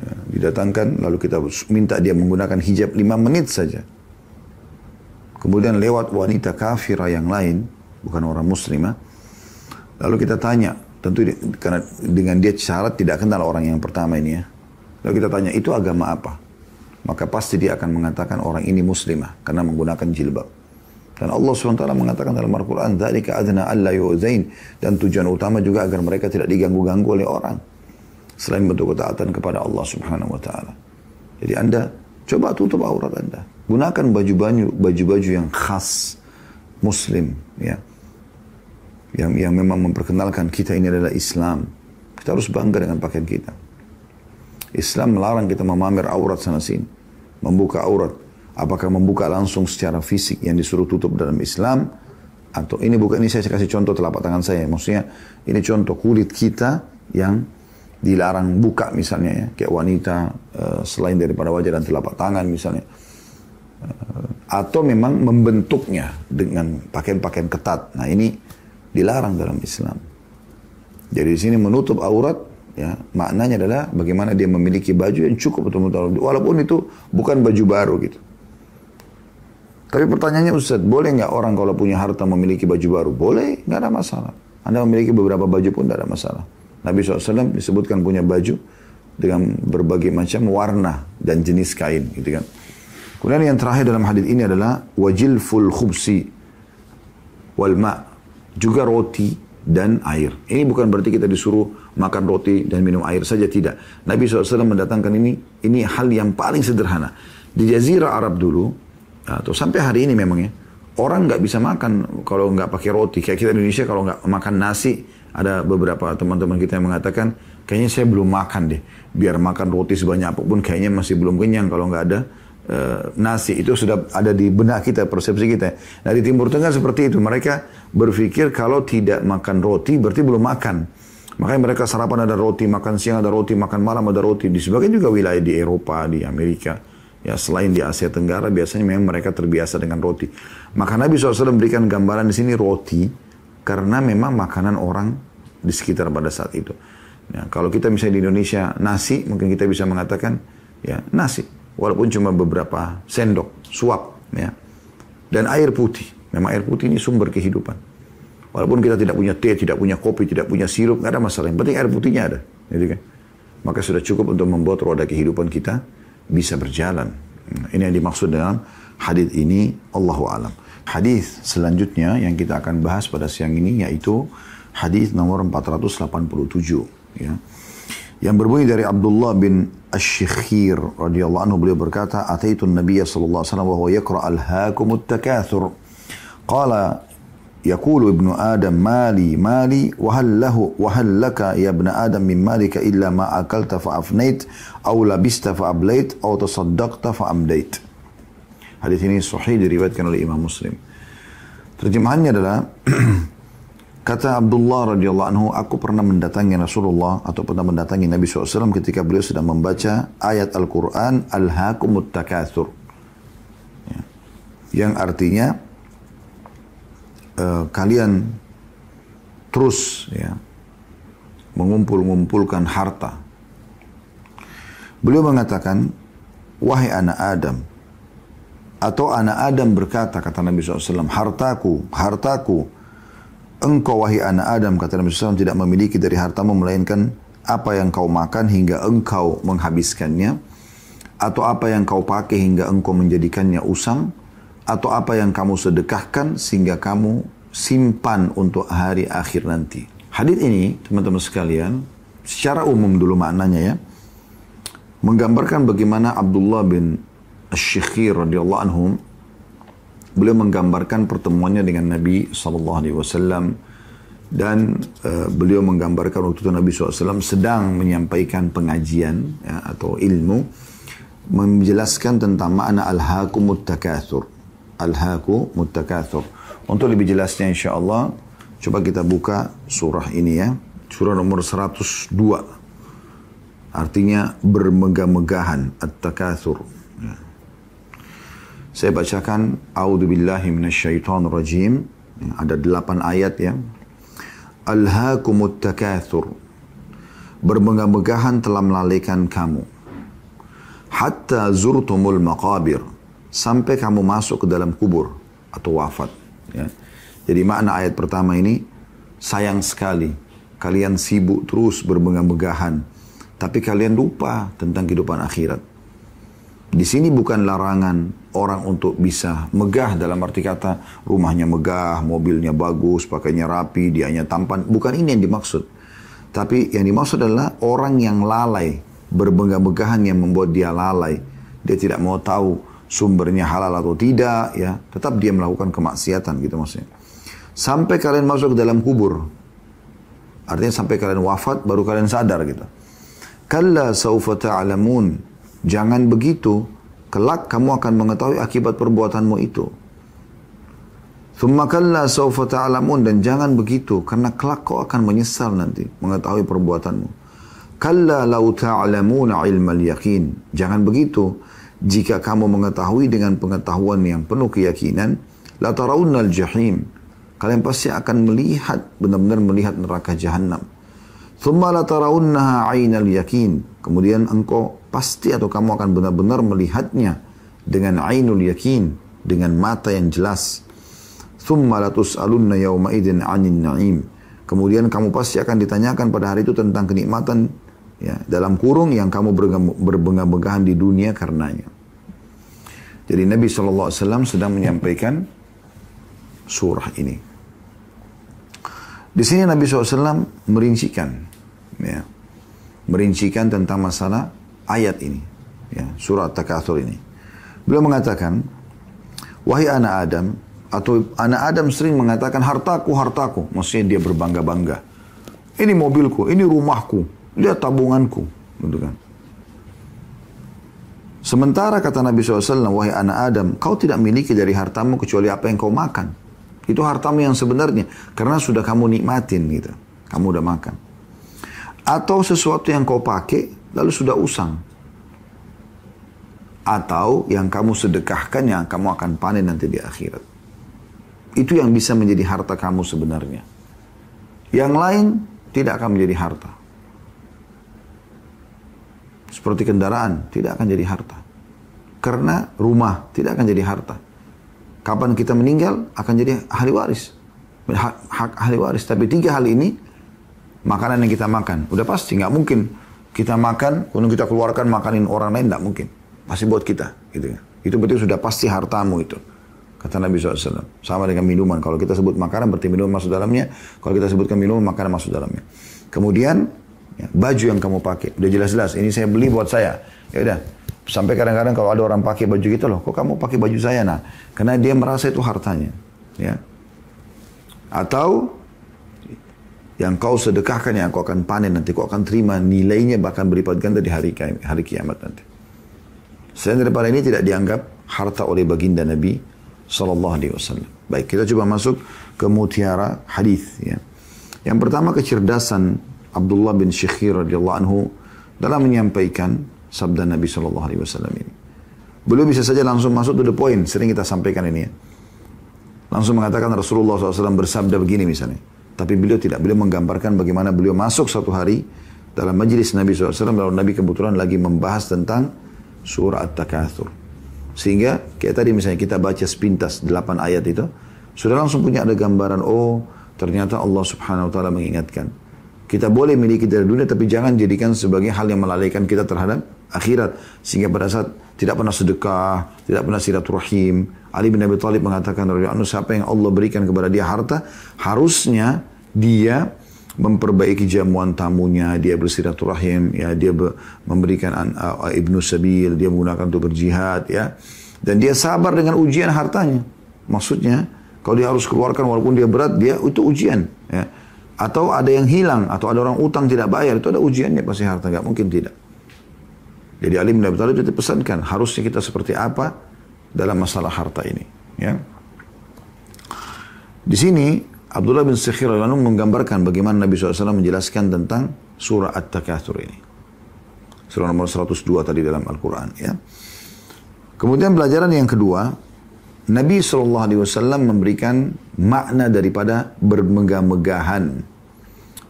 ya, didatangkan lalu kita minta dia menggunakan hijab lima menit saja. Kemudian lewat wanita kafirah yang lain, bukan orang muslimah, lalu kita tanya, tentu di, karena dengan dia syarat tidak kenal orang yang pertama ini ya. Lalu kita tanya, itu agama apa? maka pasti dia akan mengatakan orang ini muslimah karena menggunakan jilbab. Dan Allah SWT mengatakan dalam Al-Quran, ذَلِكَ أَذْنَا أَلَّا يُؤْذَيْنِ Dan tujuan utama juga agar mereka tidak diganggu-ganggu oleh orang. Selain bentuk ketaatan kepada Allah Subhanahu Wa Taala. Jadi anda coba tutup aurat anda. Gunakan baju-baju baju-baju yang khas Muslim, ya. Yang yang memang memperkenalkan kita ini adalah Islam. Kita harus bangga dengan pakaian kita. Islam melarang kita memamer aurat sana sini. Membuka aurat. Apakah membuka langsung secara fisik yang disuruh tutup dalam Islam? Atau ini bukan, ini saya kasih contoh telapak tangan saya. Maksudnya ini contoh kulit kita yang dilarang buka misalnya ya. Kayak wanita eh, selain daripada wajah dan telapak tangan misalnya. Eh, atau memang membentuknya dengan pakaian-pakaian ketat. Nah ini dilarang dalam Islam. Jadi di sini menutup aurat ya maknanya adalah bagaimana dia memiliki baju yang cukup untuk mutawarif walaupun itu bukan baju baru gitu tapi pertanyaannya Ustadz, boleh nggak orang kalau punya harta memiliki baju baru? Boleh, nggak ada masalah. Anda memiliki beberapa baju pun tidak ada masalah. Nabi SAW disebutkan punya baju dengan berbagai macam warna dan jenis kain gitu kan. Kemudian yang terakhir dalam hadis ini adalah wajil ful khubsi wal ma juga roti dan air. Ini bukan berarti kita disuruh makan roti dan minum air saja, tidak. Nabi SAW mendatangkan ini, ini hal yang paling sederhana. Di Jazirah Arab dulu, atau sampai hari ini memangnya orang nggak bisa makan kalau nggak pakai roti. Kayak kita di Indonesia kalau nggak makan nasi, ada beberapa teman-teman kita yang mengatakan, kayaknya saya belum makan deh. Biar makan roti sebanyak apapun, kayaknya masih belum kenyang kalau nggak ada Eh, nasi. Itu sudah ada di benak kita, persepsi kita. Nah di Timur Tengah seperti itu. Mereka berpikir kalau tidak makan roti berarti belum makan. Makanya mereka sarapan ada roti, makan siang ada roti, makan malam ada roti. Di sebagian juga wilayah di Eropa, di Amerika. Ya selain di Asia Tenggara biasanya memang mereka terbiasa dengan roti. Maka Nabi SAW memberikan gambaran di sini roti karena memang makanan orang di sekitar pada saat itu. Ya, kalau kita misalnya di Indonesia nasi mungkin kita bisa mengatakan ya nasi walaupun cuma beberapa sendok suap ya. Dan air putih. Memang air putih ini sumber kehidupan. Walaupun kita tidak punya teh, tidak punya kopi, tidak punya sirup, nggak ada masalah. Yang penting air putihnya ada. Gitu kan? Maka sudah cukup untuk membuat roda kehidupan kita bisa berjalan. Ini yang dimaksud dalam hadis ini Allahu alam. Hadis selanjutnya yang kita akan bahas pada siang ini yaitu hadis nomor 487 ya. yang berbunyi dari Abdullah bin Ash-Shikhir radhiyallahu anhu beliau berkata ataitu an-nabiy sallallahu alaihi wasallam wa huwa yaqra al-hakum at takatsur qala يقول ابن آدم مالي مالي وهل له وهل لك يا ابن آدم من مالك إلا ما أكلت فأفنيت أو لبست فأبليت أو تصدقت فأمديت Hadis ini sahih diriwayatkan oleh Imam Muslim. Terjemahannya adalah Kata Abdullah radhiyallahu anhu, aku pernah mendatangi Rasulullah atau pernah mendatangi Nabi SAW ketika beliau sedang membaca ayat Al-Quran Al-Hakumut Takathur. Ya. Yang artinya, uh, kalian terus ya, mengumpul-ngumpulkan harta. Beliau mengatakan, wahai anak Adam, atau anak Adam berkata, kata Nabi SAW, hartaku, hartaku, engkau wahai anak Adam kata Nabi SAW tidak memiliki dari hartamu melainkan apa yang kau makan hingga engkau menghabiskannya atau apa yang kau pakai hingga engkau menjadikannya usang atau apa yang kamu sedekahkan sehingga kamu simpan untuk hari akhir nanti. Hadis ini teman-teman sekalian secara umum dulu maknanya ya menggambarkan bagaimana Abdullah bin Syekhir radhiyallahu anhu beliau menggambarkan pertemuannya dengan Nabi Shallallahu Alaihi Wasallam dan uh, beliau menggambarkan waktu itu Nabi SAW sedang menyampaikan pengajian ya, atau ilmu menjelaskan tentang makna al-haku mutakathur al-haku mutakathur untuk lebih jelasnya insya Allah coba kita buka surah ini ya surah nomor 102 artinya bermegah-megahan at-takathur saya bacakan A'udzubillahi minasyaitonirrajim. Ada delapan ayat ya. Alhaakumut takatsur. Bermegah-megahan telah melalaikan kamu. Hatta zurtumul maqabir. Sampai kamu masuk ke dalam kubur atau wafat. Ya. Jadi makna ayat pertama ini, sayang sekali. Kalian sibuk terus bermegah-megahan Tapi kalian lupa tentang kehidupan akhirat di sini bukan larangan orang untuk bisa megah dalam arti kata rumahnya megah, mobilnya bagus, pakainya rapi, dianya tampan. Bukan ini yang dimaksud. Tapi yang dimaksud adalah orang yang lalai, berbengah begahan yang membuat dia lalai. Dia tidak mau tahu sumbernya halal atau tidak, ya. Tetap dia melakukan kemaksiatan gitu maksudnya. Sampai kalian masuk ke dalam kubur. Artinya sampai kalian wafat baru kalian sadar gitu. Kalla saufa ta'lamun. Jangan begitu, kelak kamu akan mengetahui akibat perbuatanmu itu. Thumma kalla sawfa ta'lamun dan jangan begitu karena kelak kau akan menyesal nanti mengetahui perbuatanmu. Kalla lau ta'lamuna ilmal yakin. Jangan begitu. Jika kamu mengetahui dengan pengetahuan yang penuh keyakinan, la tarawunnal jahim. Kalian pasti akan melihat, benar-benar melihat neraka jahanam. Thumma la tarawunnaha aynal yakin Kemudian engkau pasti atau kamu akan benar-benar melihatnya dengan ainul yakin, dengan mata yang jelas. Thumma latus'alunna yawma idin anin na'im. Kemudian kamu pasti akan ditanyakan pada hari itu tentang kenikmatan ya, dalam kurung yang kamu berbengah-bengahan di dunia karenanya. Jadi Nabi SAW sedang menyampaikan surah ini. Di sini Nabi SAW merincikan ya, merincikan tentang masalah ayat ini, ya, surat takathur ini. Beliau mengatakan, wahai anak Adam, atau anak Adam sering mengatakan hartaku, hartaku. Maksudnya dia berbangga-bangga. Ini mobilku, ini rumahku, lihat tabunganku. Gitu kan. Sementara kata Nabi SAW, wahai anak Adam, kau tidak miliki dari hartamu kecuali apa yang kau makan. Itu hartamu yang sebenarnya, karena sudah kamu nikmatin gitu. Kamu udah makan atau sesuatu yang kau pakai lalu sudah usang atau yang kamu sedekahkan yang kamu akan panen nanti di akhirat. Itu yang bisa menjadi harta kamu sebenarnya. Yang lain tidak akan menjadi harta. Seperti kendaraan tidak akan jadi harta. Karena rumah tidak akan jadi harta. Kapan kita meninggal akan jadi ahli waris. Hak, hak ahli waris. Tapi tiga hal ini makanan yang kita makan. Udah pasti, nggak mungkin kita makan, kemudian kita keluarkan makanin orang lain, nggak mungkin. Pasti buat kita, gitu ya. Itu berarti sudah pasti hartamu itu. Kata Nabi SAW. Sama dengan minuman. Kalau kita sebut makanan, berarti minuman masuk dalamnya. Kalau kita sebutkan minuman, makanan masuk dalamnya. Kemudian, ya, baju yang kamu pakai. Udah jelas-jelas, ini saya beli buat saya. Ya udah, Sampai kadang-kadang kalau ada orang pakai baju gitu loh, kok kamu pakai baju saya nah? Karena dia merasa itu hartanya, ya. Atau yang kau sedekahkan yang kau akan panen nanti. Kau akan terima nilainya bahkan berlipat ganda di hari, hari kiamat nanti. Selain daripada ini tidak dianggap harta oleh baginda Nabi Sallallahu Alaihi Wasallam. Baik, kita coba masuk ke mutiara hadis. Ya. Yang pertama kecerdasan Abdullah bin Syekhir radhiyallahu anhu dalam menyampaikan sabda Nabi Sallallahu Alaihi Wasallam ini. Belum bisa saja langsung masuk to the point. Sering kita sampaikan ini ya. Langsung mengatakan Rasulullah SAW bersabda begini misalnya. Tapi beliau tidak, beliau menggambarkan bagaimana beliau masuk satu hari dalam majelis Nabi SAW, lalu Nabi kebetulan lagi membahas tentang surah At-Takathur. Sehingga kayak tadi misalnya kita baca sepintas delapan ayat itu, sudah langsung punya ada gambaran, oh ternyata Allah Subhanahu Wa Taala mengingatkan. Kita boleh miliki dari dunia, tapi jangan jadikan sebagai hal yang melalaikan kita terhadap akhirat. Sehingga pada saat tidak pernah sedekah, tidak pernah silaturahim. Ali bin Abi Thalib mengatakan, Anu siapa yang Allah berikan kepada dia harta, harusnya dia memperbaiki jamuan tamunya, dia bersilaturahim, ya, dia memberikan ibnu sabil, dia menggunakan untuk berjihad, ya, dan dia sabar dengan ujian hartanya. Maksudnya, kalau dia harus keluarkan walaupun dia berat, dia itu ujian, ya. Atau ada yang hilang, atau ada orang utang tidak bayar, itu ada ujiannya pasti harta, nggak mungkin tidak. Jadi Ali bin Abi Thalib itu pesankan harusnya kita seperti apa dalam masalah harta ini. Ya. Di sini Abdullah bin Sikhir al menggambarkan bagaimana Nabi SAW menjelaskan tentang surah At-Takathur ini. Surah nomor 102 tadi dalam Al-Quran. Ya. Kemudian pelajaran yang kedua, Nabi SAW memberikan makna daripada bermegah-megahan,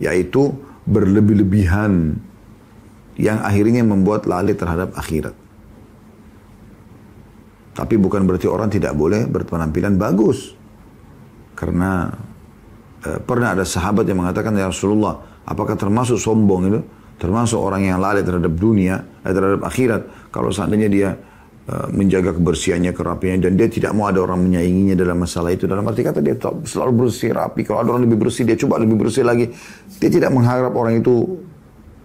yaitu berlebih-lebihan, yang akhirnya membuat lalai terhadap akhirat. Tapi bukan berarti orang tidak boleh berpenampilan bagus. Karena eh, pernah ada sahabat yang mengatakan ya Rasulullah, apakah termasuk sombong itu? Termasuk orang yang lalai terhadap dunia, eh, terhadap akhirat. Kalau seandainya dia eh, menjaga kebersihannya, kerapiannya, dan dia tidak mau ada orang menyainginya dalam masalah itu. Dalam arti kata dia selalu bersih, rapi. Kalau ada orang lebih bersih, dia coba lebih bersih lagi. Dia tidak mengharap orang itu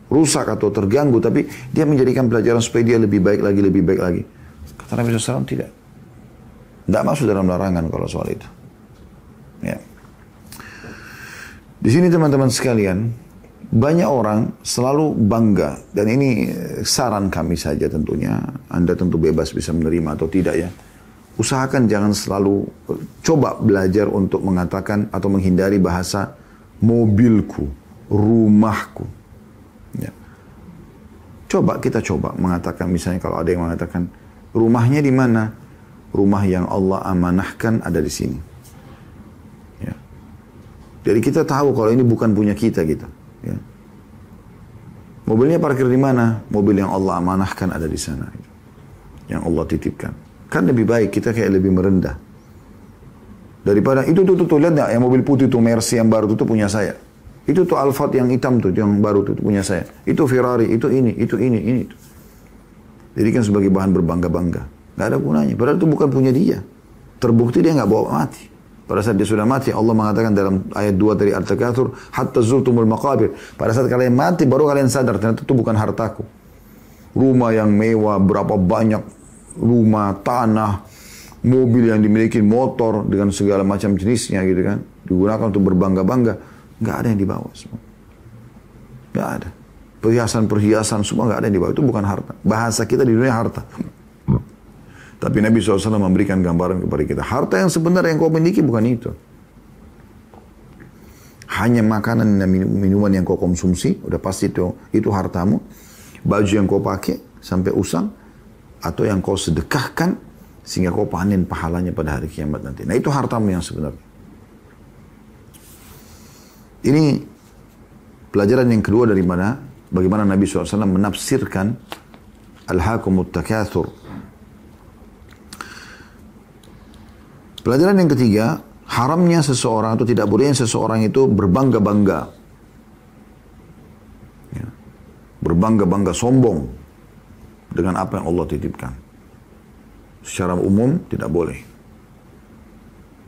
rusak atau terganggu, tapi dia menjadikan pelajaran supaya dia lebih baik lagi, lebih baik lagi. Kata Nabi SAW tidak. Tidak masuk dalam larangan kalau soal itu. Ya. Di sini teman-teman sekalian, banyak orang selalu bangga dan ini eh, saran kami saja tentunya. Anda tentu bebas bisa menerima atau tidak ya. Usahakan jangan selalu eh, coba belajar untuk mengatakan atau menghindari bahasa mobilku, rumahku. Coba kita coba mengatakan misalnya kalau ada yang mengatakan rumahnya di mana? Rumah yang Allah amanahkan ada di sini. Ya. Jadi kita tahu kalau ini bukan punya kita gitu. Ya. Mobilnya parkir di mana? Mobil yang Allah amanahkan ada di sana. Gitu. Yang Allah titipkan. Kan lebih baik kita kayak lebih merendah. Daripada itu tuh tuh, tuh lihat nggak yang mobil putih tuh Mercy yang baru itu tuh punya saya. Itu tuh Alphard yang hitam tuh, yang baru tuh punya saya. Itu Ferrari, itu ini, itu ini, ini. Itu. Jadi kan sebagai bahan berbangga-bangga. Gak ada gunanya. Padahal itu bukan punya dia. Terbukti dia nggak bawa mati. Pada saat dia sudah mati, Allah mengatakan dalam ayat 2 dari Al-Takathur, Hatta zultumul maqabir. Pada saat kalian mati, baru kalian sadar, ternyata itu bukan hartaku. Rumah yang mewah, berapa banyak rumah, tanah, mobil yang dimiliki motor dengan segala macam jenisnya gitu kan. Digunakan untuk berbangga-bangga. Nggak ada yang dibawa semua. Nggak ada. Perhiasan-perhiasan semua nggak ada yang dibawa. Itu bukan harta. Bahasa kita di dunia harta. Tapi Nabi SAW memberikan gambaran kepada kita. Harta yang sebenarnya yang kau miliki bukan itu. Hanya makanan dan minuman yang kau konsumsi, udah pasti itu, itu hartamu. Baju yang kau pakai sampai usang, atau yang kau sedekahkan, sehingga kau panen pahalanya pada hari kiamat nanti. Nah itu hartamu yang sebenarnya. Ini pelajaran yang kedua dari mana? Bagaimana Nabi SAW menafsirkan Al-Hakumut Takathur. Pelajaran yang ketiga, haramnya seseorang atau tidak bolehnya seseorang itu berbangga-bangga. Ya. Berbangga-bangga sombong dengan apa yang Allah titipkan. Secara umum tidak boleh.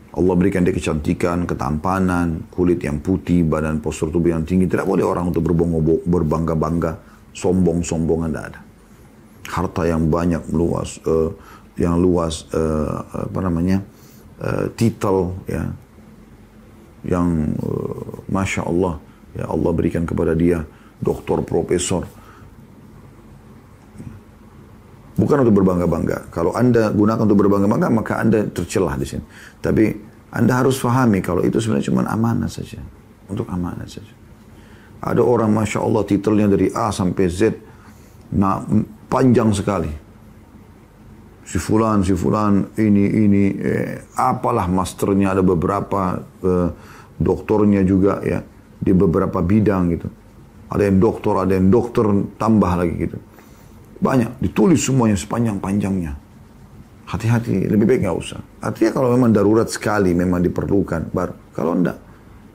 Allah berikan dia kecantikan, ketampanan, kulit yang putih, badan postur tubuh yang tinggi. Tidak boleh orang untuk berbangga-bangga, sombong-sombongan tidak ada. Harta yang banyak luas, uh, eh, yang luas, uh, apa namanya, uh, titel ya, yang uh, masya Allah ya Allah berikan kepada dia doktor, profesor, Bukan untuk berbangga-bangga. Kalau Anda gunakan untuk berbangga-bangga, maka Anda tercelah di sini. Tapi Anda harus pahami kalau itu sebenarnya cuma amanah saja. Untuk amanah saja. Ada orang, Masya Allah, titelnya dari A sampai Z, nah, panjang sekali. Si fulan, si fulan, ini, ini, eh, apalah masternya, ada beberapa, eh, doktornya juga ya, di beberapa bidang gitu. Ada yang doktor, ada yang dokter, tambah lagi gitu. Banyak, ditulis semuanya sepanjang-panjangnya. Hati-hati, lebih baik nggak usah. Artinya kalau memang darurat sekali, memang diperlukan, baru. Kalau enggak,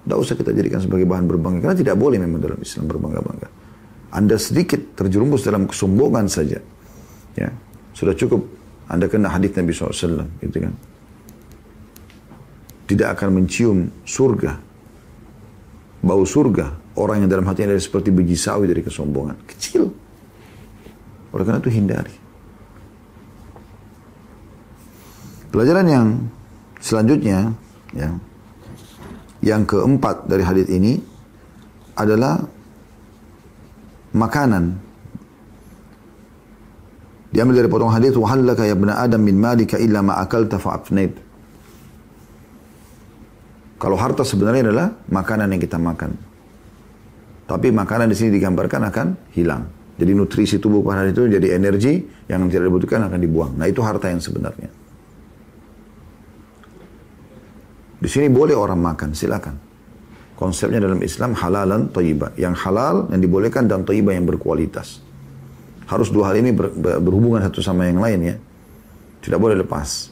enggak usah kita jadikan sebagai bahan berbangga. Karena tidak boleh memang dalam Islam berbangga-bangga. Anda sedikit terjerumus dalam kesombongan saja. Ya, sudah cukup Anda kena hadis Nabi SAW, gitu kan. Tidak akan mencium surga, bau surga, orang yang dalam hatinya ada seperti biji sawi dari kesombongan. Kecil, oleh karena itu hindari. Pelajaran yang selanjutnya ya yang keempat dari hadis ini adalah makanan diambil dari potong hadis wahallaka ya benar adam bin malika illa ma akalta fa kalau harta sebenarnya adalah makanan yang kita makan tapi makanan di sini digambarkan akan hilang jadi nutrisi tubuh pada hari itu jadi energi yang tidak dibutuhkan akan dibuang. Nah itu harta yang sebenarnya. Di sini boleh orang makan, silakan. Konsepnya dalam Islam halalan toyiba. Yang halal, yang dibolehkan dan toyiba yang berkualitas. Harus dua hal ini ber, berhubungan satu sama yang lain ya. Tidak boleh lepas.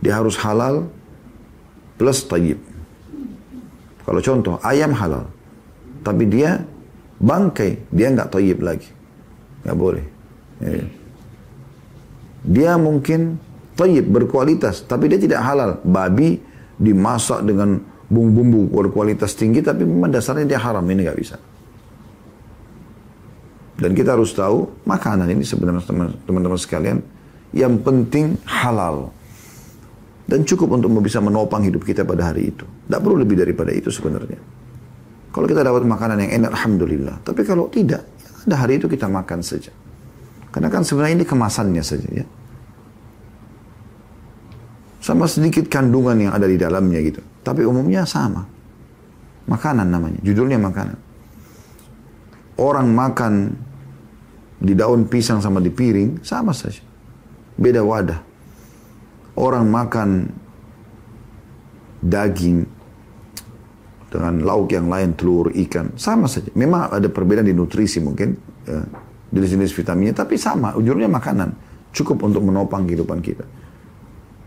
Dia harus halal plus toyib. Kalau contoh, ayam halal. Tapi dia bangkai, dia nggak toyib lagi. Nggak boleh. Ya. Dia mungkin toyib, berkualitas, tapi dia tidak halal. Babi dimasak dengan bumbu-bumbu berkualitas tinggi, tapi memang dasarnya dia haram. Ini nggak bisa. Dan kita harus tahu, makanan ini sebenarnya teman-teman sekalian, yang penting halal. Dan cukup untuk bisa menopang hidup kita pada hari itu. Tidak perlu lebih daripada itu sebenarnya. Kalau kita dapat makanan yang enak, Alhamdulillah. Tapi kalau tidak, ada hari itu kita makan saja. Karena kan sebenarnya ini kemasannya saja ya. Sama sedikit kandungan yang ada di dalamnya gitu. Tapi umumnya sama. Makanan namanya. Judulnya makanan. Orang makan di daun pisang sama di piring sama saja. Beda wadah. Orang makan daging dengan lauk yang lain, telur, ikan, sama saja. Memang ada perbedaan di nutrisi mungkin, ya, jenis-jenis vitaminnya, tapi sama, ujungnya makanan. Cukup untuk menopang kehidupan kita.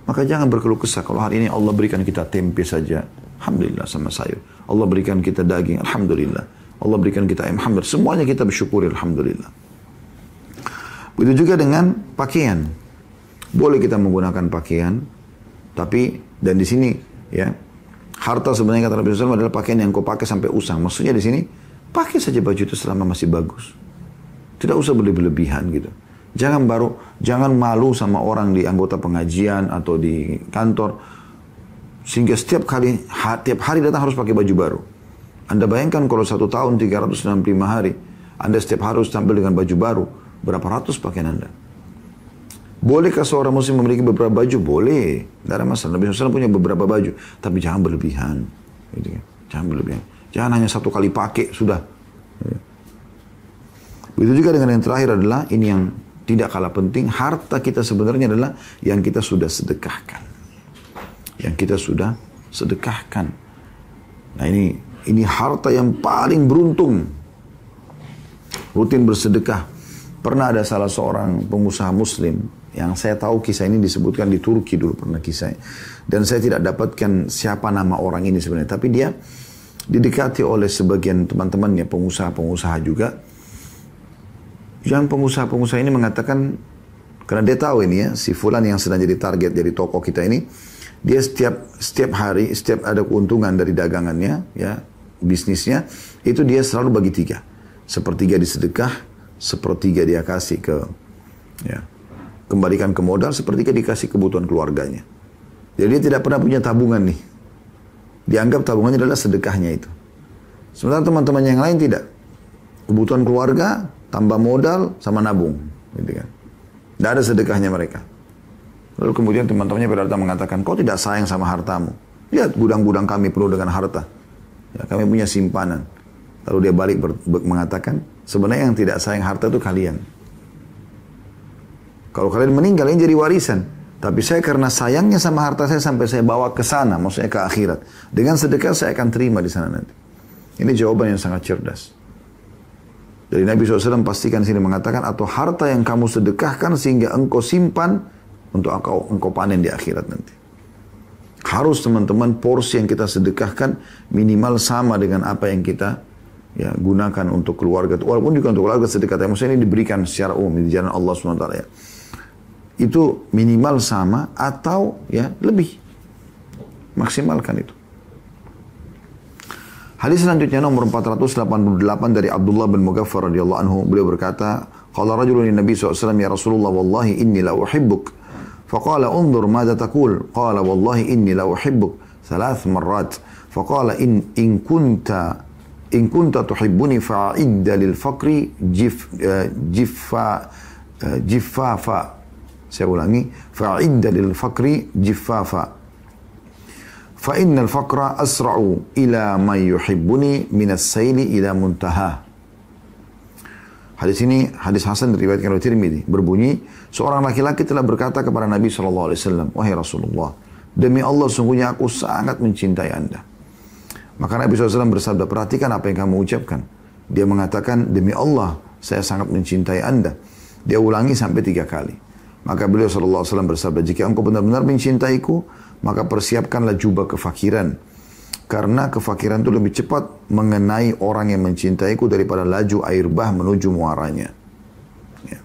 Maka jangan berkeluh kesah, kalau hari ini Allah berikan kita tempe saja, Alhamdulillah sama sayur. Allah berikan kita daging, Alhamdulillah. Allah berikan kita ayam semuanya kita bersyukur, Alhamdulillah. Begitu juga dengan pakaian. Boleh kita menggunakan pakaian, tapi, dan di sini ya Harta sebenarnya kata Nabi SAW adalah pakaian yang kau pakai sampai usang. Maksudnya di sini, pakai saja baju itu selama masih bagus. Tidak usah berlebih-lebihan gitu. Jangan baru, jangan malu sama orang di anggota pengajian atau di kantor. Sehingga setiap kali, ha, tiap hari datang harus pakai baju baru. Anda bayangkan kalau satu tahun 365 hari, Anda setiap hari harus tampil dengan baju baru. Berapa ratus pakaian Anda? Bolehkah seorang muslim memiliki beberapa baju? Boleh. Tidak ada masalah. Nabi SAW punya beberapa baju. Tapi jangan berlebihan. Gitu kan. Jangan berlebihan. Jangan hanya satu kali pakai, sudah. Itu iya. Begitu juga dengan yang terakhir adalah, ini yang tidak kalah penting, harta kita sebenarnya adalah yang kita sudah sedekahkan. Yang kita sudah sedekahkan. Nah ini ini harta yang paling beruntung. Rutin bersedekah. Pernah ada salah seorang pengusaha muslim yang saya tahu kisah ini disebutkan di Turki dulu pernah kisahnya. Dan saya tidak dapatkan siapa nama orang ini sebenarnya. Tapi dia didekati oleh sebagian teman-temannya, pengusaha-pengusaha juga. Yang pengusaha-pengusaha ini mengatakan, karena dia tahu ini ya, si Fulan yang sedang jadi target dari toko kita ini, dia setiap setiap hari, setiap ada keuntungan dari dagangannya, ya bisnisnya, itu dia selalu bagi tiga. Sepertiga disedekah, sepertiga dia kasih ke ya, kembalikan ke modal seperti dikasih kebutuhan keluarganya. Jadi dia tidak pernah punya tabungan nih. Dianggap tabungannya adalah sedekahnya itu. Sementara teman-teman yang lain tidak. Kebutuhan keluarga, tambah modal, sama nabung. Gitu kan. Tidak ada sedekahnya mereka. Lalu kemudian teman-temannya pada datang mengatakan, kau tidak sayang sama hartamu. Lihat gudang-gudang kami penuh dengan harta. Ya, kami punya simpanan. Lalu dia balik ber- mengatakan, sebenarnya yang tidak sayang harta itu kalian. Kalau kalian meninggal ini jadi warisan. Tapi saya karena sayangnya sama harta saya sampai saya bawa ke sana, maksudnya ke akhirat. Dengan sedekah saya akan terima di sana nanti. Ini jawaban yang sangat cerdas. Jadi Nabi SAW pastikan sini mengatakan, atau harta yang kamu sedekahkan sehingga engkau simpan untuk engkau, engkau panen di akhirat nanti. Harus teman-teman porsi yang kita sedekahkan minimal sama dengan apa yang kita ya gunakan untuk keluarga walaupun juga untuk keluarga sedekah yang maksudnya ini diberikan secara umum di jalan Allah SWT ya itu minimal sama atau ya lebih maksimalkan itu Hadis selanjutnya nomor 488 dari Abdullah bin Mughaffar radhiyallahu anhu beliau berkata qala rajulun nabi SAW ya Rasulullah wallahi inni la uhibbuk faqala undur madza taqul qala wallahi inni la uhibbuk ثلاث مرات فقال إن, إن كنت in kunta tuhibbuni fa'idda lil faqri jif uh, eh, jifa eh, jifafa. Saya ulangi, fa'idda lil faqri jifafa. Fa innal faqra asra'u ila man yuhibbuni as sayli ila muntaha. Hadis ini hadis Hasan diriwayatkan oleh Tirmidzi berbunyi seorang laki-laki telah berkata kepada Nabi saw wahai Rasulullah demi Allah sungguhnya aku sangat mencintai anda maka Nabi SAW bersabda, perhatikan apa yang kamu ucapkan. Dia mengatakan, demi Allah, saya sangat mencintai anda. Dia ulangi sampai tiga kali. Maka beliau SAW bersabda, jika engkau benar-benar mencintaiku, maka persiapkanlah jubah kefakiran. Karena kefakiran itu lebih cepat mengenai orang yang mencintaiku daripada laju air bah menuju muaranya. Ya.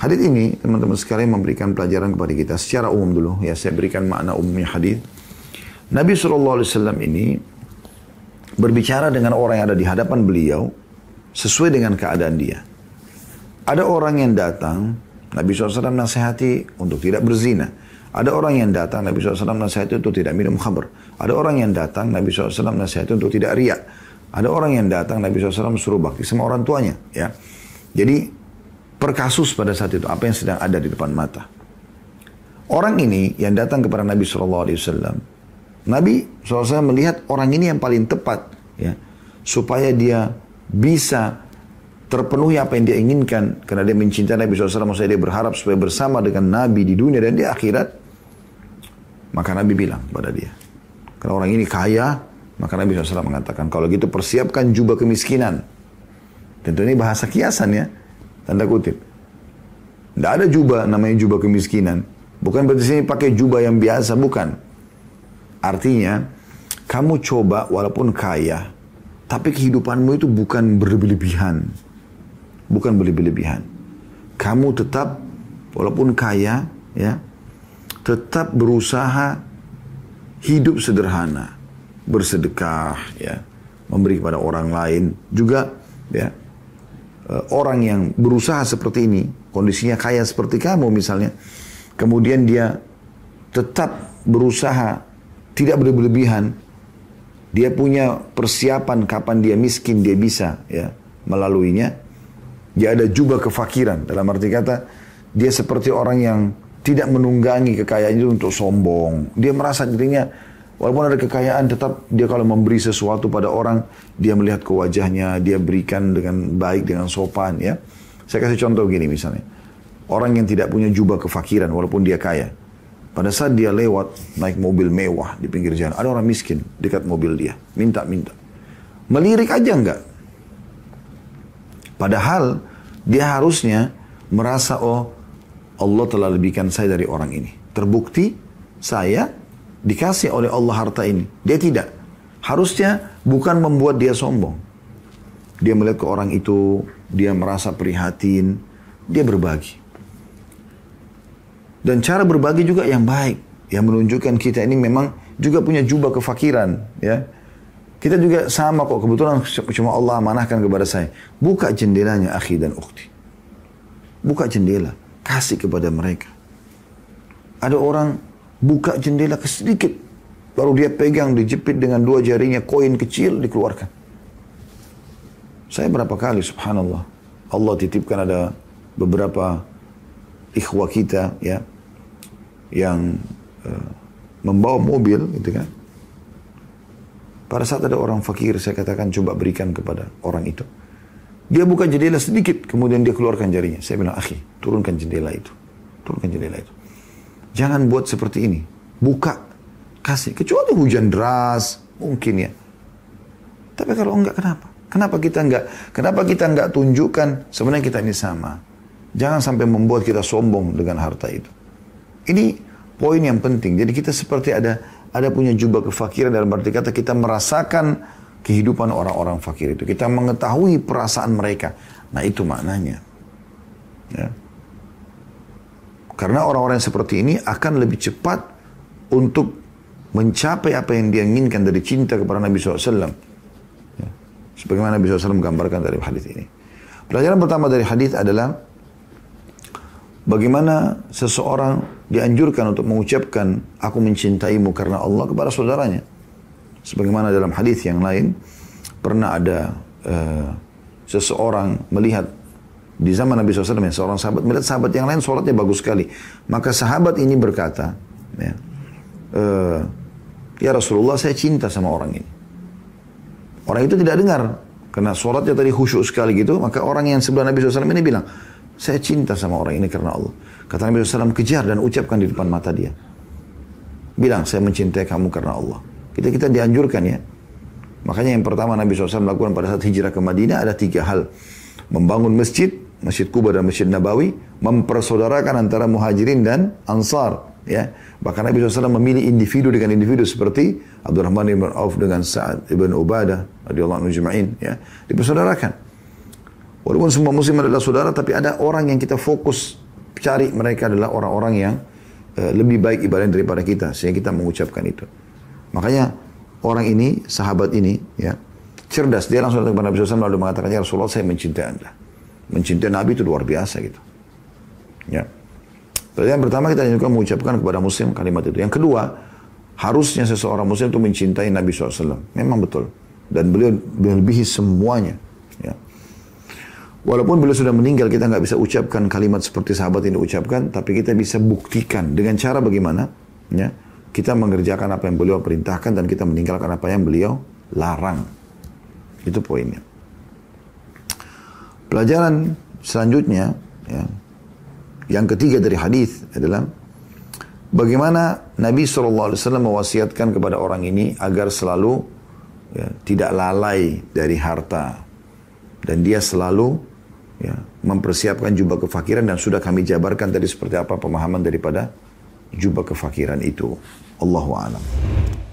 Hadis ini teman-teman sekalian memberikan pelajaran kepada kita secara umum dulu. Ya saya berikan makna umumnya hadis. Nabi SAW ini berbicara dengan orang yang ada di hadapan beliau sesuai dengan keadaan dia. Ada orang yang datang, Nabi SAW nasihati untuk tidak berzina. Ada orang yang datang, Nabi SAW nasihati untuk tidak minum khamr. Ada orang yang datang, Nabi SAW nasihati untuk tidak riak. Ada orang yang datang, Nabi SAW suruh bakti sama orang tuanya. ya. Jadi, per kasus pada saat itu, apa yang sedang ada di depan mata. Orang ini yang datang kepada Nabi SAW, Nabi SAW melihat orang ini yang paling tepat ya supaya dia bisa terpenuhi apa yang dia inginkan karena dia mencintai Nabi SAW maksudnya dia berharap supaya bersama dengan Nabi di dunia dan di akhirat maka Nabi bilang kepada dia karena orang ini kaya maka Nabi SAW mengatakan kalau gitu persiapkan jubah kemiskinan tentu ini bahasa kiasan ya tanda kutip tidak ada jubah namanya jubah kemiskinan bukan berarti sini pakai jubah yang biasa bukan Artinya, kamu coba walaupun kaya, tapi kehidupanmu itu bukan berlebihan. Bukan berlebihan. Kamu tetap walaupun kaya, ya, tetap berusaha hidup sederhana, bersedekah, ya, memberi kepada orang lain juga, ya, e, orang yang berusaha seperti ini, kondisinya kaya seperti kamu misalnya, kemudian dia tetap berusaha tidak berlebihan. Dia punya persiapan kapan dia miskin dia bisa ya melaluinya. Dia ada juga kefakiran dalam arti kata dia seperti orang yang tidak menunggangi kekayaannya itu untuk sombong. Dia merasa dirinya walaupun ada kekayaan tetap dia kalau memberi sesuatu pada orang dia melihat ke wajahnya, dia berikan dengan baik dengan sopan ya. Saya kasih contoh gini misalnya. Orang yang tidak punya jubah kefakiran walaupun dia kaya. Pada saat dia lewat naik mobil mewah di pinggir jalan, ada orang miskin dekat mobil dia, minta-minta. Melirik aja enggak? Padahal dia harusnya merasa oh Allah telah lebihkan saya dari orang ini. Terbukti saya dikasih oleh Allah harta ini. Dia tidak. Harusnya bukan membuat dia sombong. Dia melihat ke orang itu, dia merasa prihatin, dia berbagi. Dan cara berbagi juga yang baik. Yang menunjukkan kita ini memang juga punya jubah kefakiran. ya Kita juga sama kok. Kebetulan cuma Allah manahkan kepada saya. Buka jendelanya akhi dan ukti. Buka jendela. Kasih kepada mereka. Ada orang buka jendela sedikit. Baru dia pegang, dijepit dengan dua jarinya, koin kecil dikeluarkan. Saya berapa kali, subhanallah. Allah titipkan ada beberapa Ikhwa kita ya yang uh, membawa mobil gitu kan. Pada saat ada orang fakir, saya katakan coba berikan kepada orang itu. Dia buka jendela sedikit, kemudian dia keluarkan jarinya. Saya bilang, akhi, turunkan jendela itu. Turunkan jendela itu. Jangan buat seperti ini. Buka, kasih. Kecuali hujan deras, mungkin ya. Tapi kalau enggak, kenapa? Kenapa kita enggak? Kenapa kita enggak tunjukkan sebenarnya kita ini sama? Jangan sampai membuat kita sombong dengan harta itu. Ini poin yang penting. Jadi kita seperti ada ada punya jubah kefakiran dalam arti kata kita merasakan kehidupan orang-orang fakir itu. Kita mengetahui perasaan mereka. Nah itu maknanya. Ya. Karena orang-orang yang seperti ini akan lebih cepat untuk mencapai apa yang dia inginkan dari cinta kepada Nabi SAW. Ya. Sebagaimana Nabi SAW menggambarkan dari hadis ini. Pelajaran pertama dari hadis adalah Bagaimana seseorang dianjurkan untuk mengucapkan aku mencintaimu karena Allah kepada saudaranya. Sebagaimana dalam hadis yang lain pernah ada uh, seseorang melihat di zaman Nabi SAW ya, seorang sahabat melihat sahabat yang lain sholatnya bagus sekali. Maka sahabat ini berkata, ya, e, ya Rasulullah saya cinta sama orang ini. Orang itu tidak dengar karena sholatnya tadi khusyuk sekali gitu. Maka orang yang sebelah Nabi SAW ini bilang, saya cinta sama orang ini karena Allah. Kata Nabi SAW, kejar dan ucapkan di depan mata dia. Bilang, saya mencintai kamu karena Allah. Kita kita dianjurkan ya. Makanya yang pertama Nabi SAW melakukan pada saat hijrah ke Madinah ada tiga hal. Membangun masjid, Masjid Kuba dan Masjid Nabawi, mempersaudarakan antara muhajirin dan ansar. Ya. Bahkan Nabi SAW memilih individu dengan individu seperti Abdurrahman ibn Auf dengan Sa'ad ibn Ubadah, adi anhu jema'in. Ya. Dipersaudarakan. Walaupun semua muslim adalah saudara, tapi ada orang yang kita fokus cari mereka adalah orang-orang yang uh, lebih baik ibadahnya daripada kita. Sehingga kita mengucapkan itu. Makanya orang ini, sahabat ini, ya cerdas. Dia langsung datang kepada Nabi SAW lalu mengatakan, Ya Rasulullah saya mencintai anda. Mencintai Nabi itu luar biasa gitu. Ya. Jadi yang pertama kita juga mengucapkan kepada muslim kalimat itu. Yang kedua, harusnya seseorang muslim itu mencintai Nabi SAW. Memang betul. Dan beliau melebihi semuanya. Walaupun beliau sudah meninggal, kita nggak bisa ucapkan kalimat seperti sahabat ini ucapkan, tapi kita bisa buktikan dengan cara bagaimana, ya, kita mengerjakan apa yang beliau perintahkan dan kita meninggalkan apa yang beliau larang. Itu poinnya. Pelajaran selanjutnya, ya, yang ketiga dari hadis adalah bagaimana Nabi SAW mewasiatkan kepada orang ini agar selalu ya, tidak lalai dari harta dan dia selalu ya, mempersiapkan jubah kefakiran dan sudah kami jabarkan tadi seperti apa pemahaman daripada jubah kefakiran itu. Allahu a'lam.